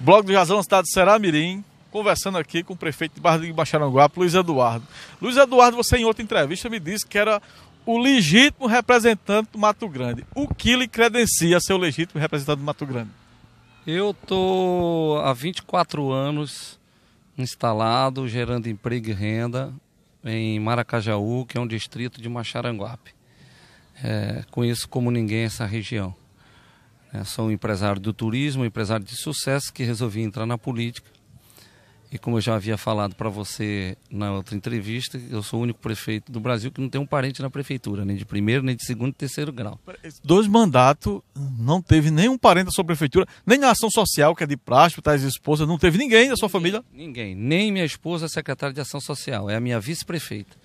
Blog do Jazão, cidade de Ceramirim, Mirim, conversando aqui com o prefeito de Barra de Baixaranguape, Luiz Eduardo. Luiz Eduardo, você em outra entrevista me disse que era o legítimo representante do Mato Grande. O que lhe credencia ser o legítimo representante do Mato Grande? Eu estou há 24 anos instalado, gerando emprego e renda em Maracajaú, que é um distrito de Macharanguape. É, conheço como ninguém essa região. Né? Sou um empresário do turismo, um empresário de sucesso que resolvi entrar na política. E como eu já havia falado para você na outra entrevista, eu sou o único prefeito do Brasil que não tem um parente na prefeitura, nem de primeiro, nem de segundo, terceiro grau. Dois mandatos, não teve nenhum parente da sua prefeitura, nem na ação social, que é de plástico, tais esposas, não teve ninguém da sua ninguém, família? Ninguém, nem minha esposa é secretária de ação social, é a minha vice-prefeita.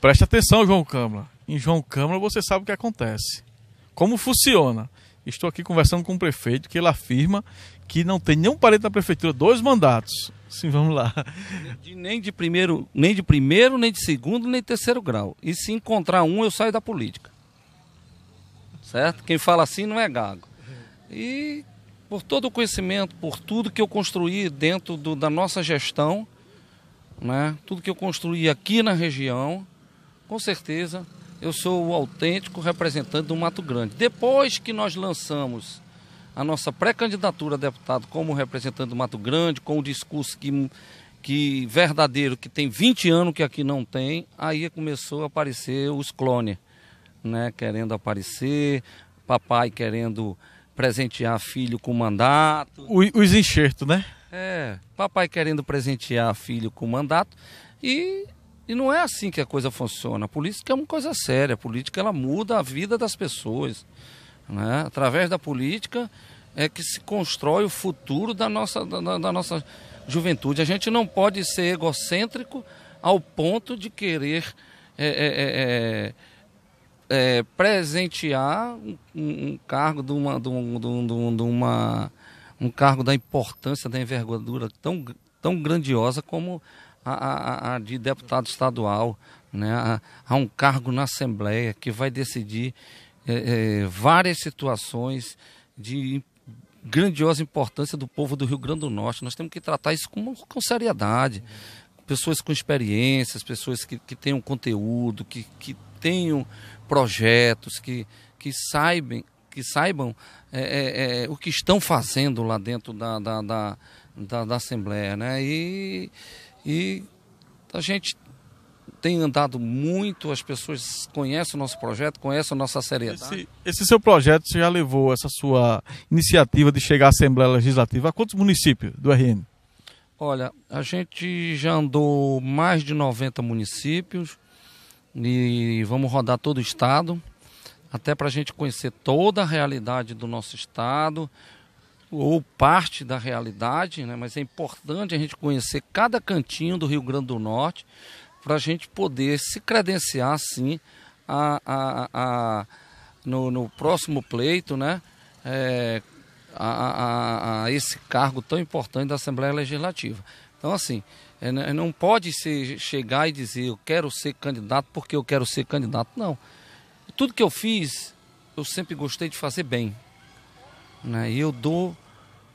Preste atenção, João Câmara. Em João Câmara você sabe o que acontece, como funciona. Estou aqui conversando com o um prefeito que ele afirma que não tem nenhum parente na prefeitura, dois mandatos. Sim, vamos lá. De, nem de primeiro, nem de primeiro, nem de segundo, nem de terceiro grau. E se encontrar um, eu saio da política. Certo? Quem fala assim não é gago. E por todo o conhecimento, por tudo que eu construí dentro do, da nossa gestão, né? tudo que eu construí aqui na região, com certeza eu sou o autêntico representante do Mato Grande. Depois que nós lançamos a nossa pré-candidatura a deputado como representante do Mato Grande, com o discurso que, que verdadeiro, que tem 20 anos que aqui não tem, aí começou a aparecer os clones, né? Querendo aparecer, papai querendo presentear filho com mandato. Os enxertos, né? É, papai querendo presentear filho com mandato. E e não é assim que a coisa funciona. A política é uma coisa séria. A política ela muda a vida das pessoas. Né? Através da política é que se constrói o futuro da nossa, da, da nossa juventude. A gente não pode ser egocêntrico ao ponto de querer é, é, é, é, é presentear um, um, cargo de uma, de, um, de, um, de uma um cargo da importância, da envergadura tão, tão grandiosa como a, a, a de deputado estadual, né, a, a, um cargo na Assembleia que vai decidir é, é, várias situações de grandiosa importância do povo do Rio Grande do Norte. Nós temos que tratar isso com, com seriedade. Pessoas com experiências, pessoas que, que tenham conteúdo, que, que tenham projetos, que, que saibam, que saibam é, é, é, o que estão fazendo lá dentro da, da, da, da, da Assembleia. Né? E e a gente tem andado muito, as pessoas conhecem o nosso projeto, conhecem a nossa seriedade. Esse, esse seu projeto você já levou essa sua iniciativa de chegar à Assembleia Legislativa a quantos municípios do RN? Olha, a gente já andou mais de 90 municípios e vamos rodar todo o estado, até para a gente conhecer toda a realidade do nosso estado, ou parte da realidade, né? mas é importante a gente conhecer cada cantinho do Rio Grande do Norte para a gente poder se credenciar, sim, a, a, a no, no, próximo pleito, né? É, a, a, esse cargo tão importante da Assembleia Legislativa. Então, assim, é, né, não pode se chegar e dizer eu quero ser candidato porque eu quero ser candidato. Não. Tudo que eu fiz, eu sempre gostei de fazer bem. Né? E eu dou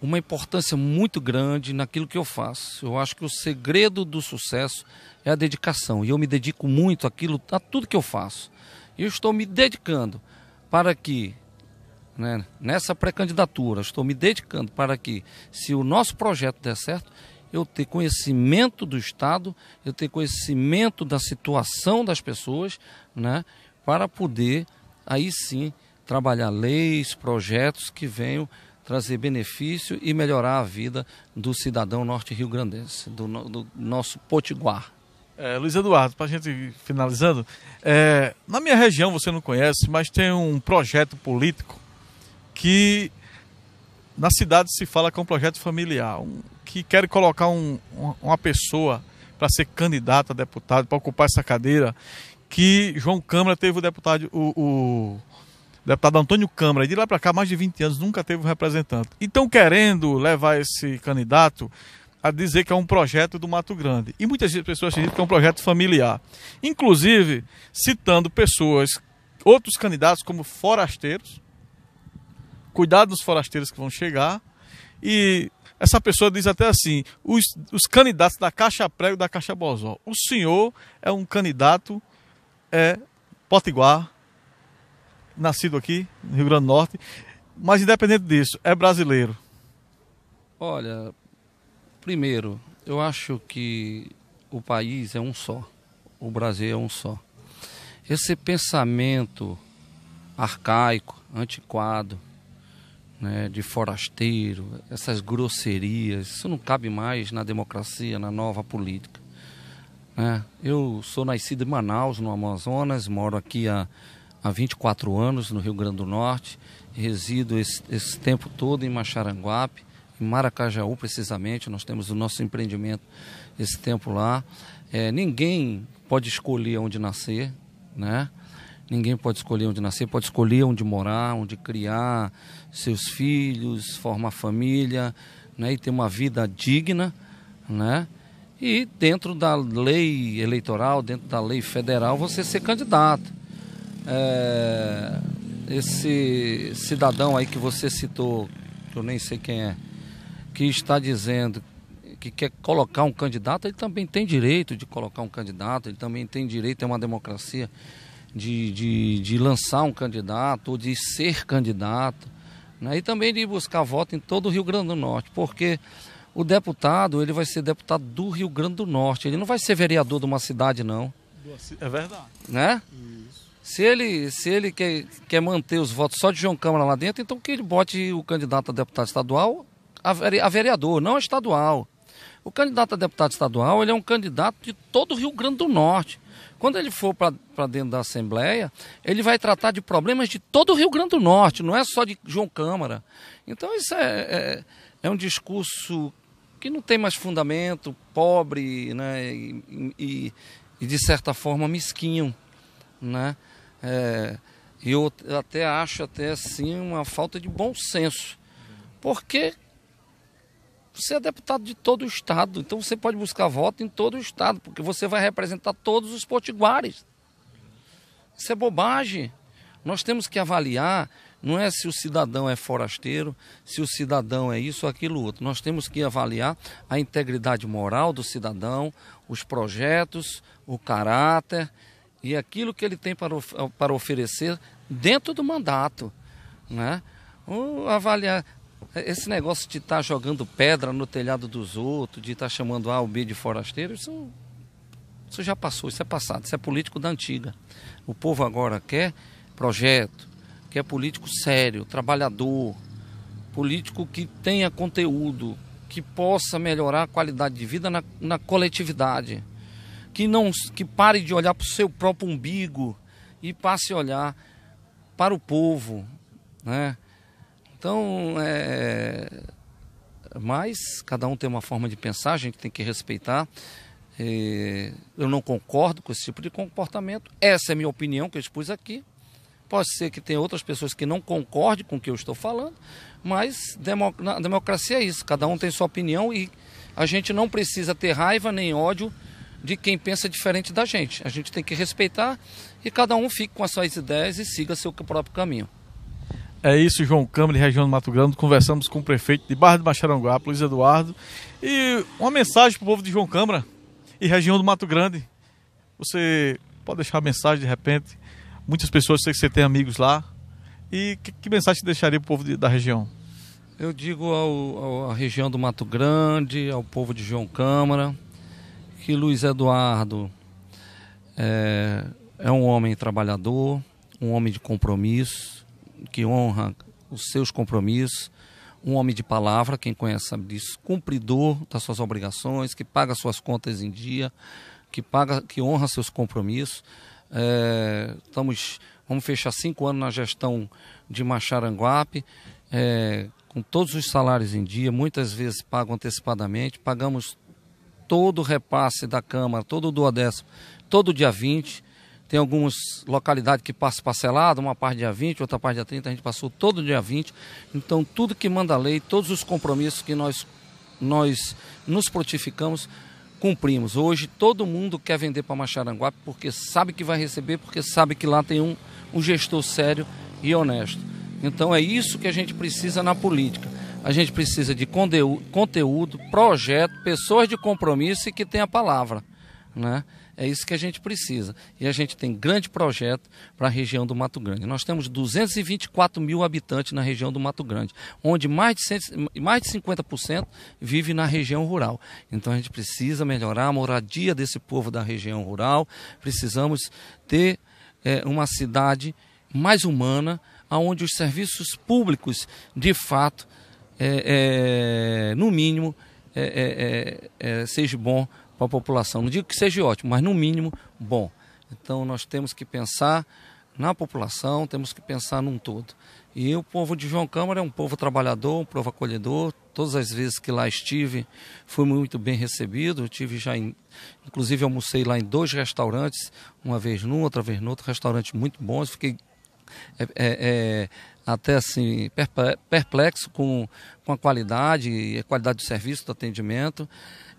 uma importância muito grande naquilo que eu faço. Eu acho que o segredo do sucesso é a dedicação. E eu me dedico muito àquilo, a tudo que eu faço. E eu estou me dedicando para que, né, nessa pré-candidatura, estou me dedicando para que, se o nosso projeto der certo, eu ter conhecimento do Estado, eu ter conhecimento da situação das pessoas, né, para poder aí sim trabalhar leis, projetos que venham trazer benefício e melhorar a vida do cidadão norte riograndense do, do, nosso potiguar. É, Luiz Eduardo, para a gente finalizando, é, na minha região você não conhece, mas tem um projeto político que na cidade se fala que é um projeto familiar, um, que quer colocar um, uma pessoa para ser candidata a deputado, para ocupar essa cadeira, que João Câmara teve o deputado, o, o deputado Antônio Câmara, de lá para cá, mais de 20 anos, nunca teve um representante. Então, querendo levar esse candidato a dizer que é um projeto do Mato Grande. E muitas pessoas acreditam que é um projeto familiar. Inclusive, citando pessoas, outros candidatos como forasteiros, cuidado dos forasteiros que vão chegar. E essa pessoa diz até assim: os, os candidatos da Caixa Prego da Caixa Bozó. O senhor é um candidato é, potiguar nascido aqui, no Rio Grande do Norte, mas independente disso, é brasileiro? Olha, primeiro, eu acho que o país é um só, o Brasil é um só. Esse pensamento arcaico, antiquado, né, de forasteiro, essas grosserias, isso não cabe mais na democracia, na nova política. Né? Eu sou nascido em Manaus, no Amazonas, moro aqui há há 24 anos no Rio Grande do Norte, resido esse, esse tempo todo em Macharanguape, em Maracajaú precisamente, nós temos o nosso empreendimento esse tempo lá. É, ninguém pode escolher onde nascer, né? Ninguém pode escolher onde nascer, pode escolher onde morar, onde criar seus filhos, formar família, né? E ter uma vida digna, né? E dentro da lei eleitoral, dentro da lei federal, você ser candidato é, esse cidadão aí que você citou, que eu nem sei quem é, que está dizendo que quer colocar um candidato, ele também tem direito de colocar um candidato, ele também tem direito, é uma democracia, de, de, de lançar um candidato ou de ser candidato, né? e também de buscar voto em todo o Rio Grande do Norte, porque o deputado, ele vai ser deputado do Rio Grande do Norte, ele não vai ser vereador de uma cidade, não. É verdade. Né? Isso. Se ele, se ele quer, quer manter os votos só de João Câmara lá dentro, então que ele bote o candidato a deputado estadual a vereador, não a estadual. O candidato a deputado estadual ele é um candidato de todo o Rio Grande do Norte. Quando ele for para dentro da Assembleia, ele vai tratar de problemas de todo o Rio Grande do Norte, não é só de João Câmara. Então isso é, é, é um discurso que não tem mais fundamento, pobre né? e, e, e de certa forma mesquinho. Né? É, eu até acho até assim uma falta de bom senso. Porque você é deputado de todo o estado, então você pode buscar voto em todo o estado, porque você vai representar todos os potiguares. Isso é bobagem. Nós temos que avaliar, não é se o cidadão é forasteiro, se o cidadão é isso ou aquilo outro. Nós temos que avaliar a integridade moral do cidadão, os projetos, o caráter e aquilo que ele tem para, para oferecer dentro do mandato. Né? avaliar esse negócio de estar tá jogando pedra no telhado dos outros, de estar tá chamando A ou B de forasteiro, isso, isso já passou, isso é passado, isso é político da antiga. O povo agora quer projeto, quer político sério, trabalhador, político que tenha conteúdo, que possa melhorar a qualidade de vida na, na coletividade que não que pare de olhar para o seu próprio umbigo e passe a olhar para o povo, né? Então, é... mas cada um tem uma forma de pensar, a gente tem que respeitar. É, eu não concordo com esse tipo de comportamento. Essa é a minha opinião que eu expus aqui. Pode ser que tenha outras pessoas que não concordem com o que eu estou falando, mas democ na democracia é isso. Cada um tem sua opinião e a gente não precisa ter raiva nem ódio de quem pensa diferente da gente. A gente tem que respeitar e cada um fique com as suas ideias e siga seu próprio caminho. É isso, João Câmara, região do Mato Grande. Conversamos com o prefeito de Barra do Bacharanguape, Luiz Eduardo. E uma mensagem para o povo de João Câmara e região do Mato Grande. Você pode deixar mensagem de repente. Muitas pessoas, sei que você tem amigos lá. E que, que mensagem você deixaria para o povo de, da região? Eu digo à região do Mato Grande, ao povo de João Câmara, que Luiz Eduardo é, é um homem trabalhador, um homem de compromisso, que honra os seus compromissos, um homem de palavra, quem conhece sabe disso, cumpridor das suas obrigações, que paga suas contas em dia, que paga, que honra seus compromissos. É, estamos, vamos fechar cinco anos na gestão de Macharanguape, é, com todos os salários em dia, muitas vezes pago antecipadamente, pagamos todo o repasse da Câmara, todo o duodécimo, todo dia 20. Tem algumas localidades que passam parcelado, uma parte dia 20, outra parte dia 30, a gente passou todo dia 20. Então, tudo que manda a lei, todos os compromissos que nós, nós nos frutificamos, cumprimos. Hoje, todo mundo quer vender para Macharanguape porque sabe que vai receber, porque sabe que lá tem um, um gestor sério e honesto. Então, é isso que a gente precisa na política a gente precisa de conteúdo, projeto, pessoas de compromisso e que tenha palavra. Né? É isso que a gente precisa. E a gente tem grande projeto para a região do Mato Grande. Nós temos 224 mil habitantes na região do Mato Grande, onde mais de, mais de 50% vive na região rural. Então a gente precisa melhorar a moradia desse povo da região rural. Precisamos ter é, uma cidade mais humana, onde os serviços públicos, de fato, é, é, no mínimo, é, é, é, seja bom para a população. Não digo que seja ótimo, mas no mínimo, bom. Então nós temos que pensar na população, temos que pensar num todo. E o povo de João Câmara é um povo trabalhador, um povo acolhedor. Todas as vezes que lá estive, fui muito bem recebido. tive já, em, inclusive, almocei lá em dois restaurantes, uma vez num, outra vez no outro, restaurante muito bons. Fiquei é, é, é, até assim perplexo com, com a qualidade e a qualidade do serviço, do atendimento.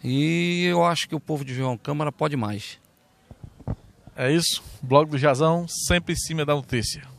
E eu acho que o povo de João Câmara pode mais. É isso. Blog do Jazão, sempre em cima da notícia.